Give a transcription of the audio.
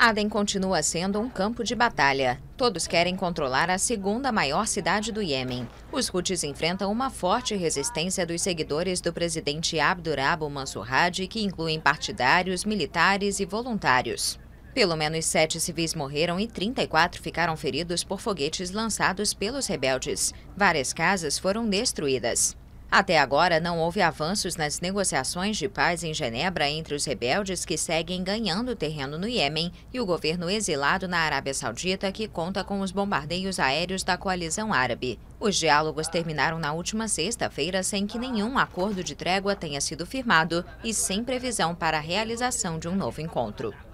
Aden continua sendo um campo de batalha. Todos querem controlar a segunda maior cidade do Iêmen. Os Houthis enfrentam uma forte resistência dos seguidores do presidente Abdurabo Mansur Hadi, que incluem partidários, militares e voluntários. Pelo menos sete civis morreram e 34 ficaram feridos por foguetes lançados pelos rebeldes. Várias casas foram destruídas. Até agora, não houve avanços nas negociações de paz em Genebra entre os rebeldes que seguem ganhando terreno no Iêmen e o governo exilado na Arábia Saudita, que conta com os bombardeios aéreos da coalizão árabe. Os diálogos terminaram na última sexta-feira sem que nenhum acordo de trégua tenha sido firmado e sem previsão para a realização de um novo encontro.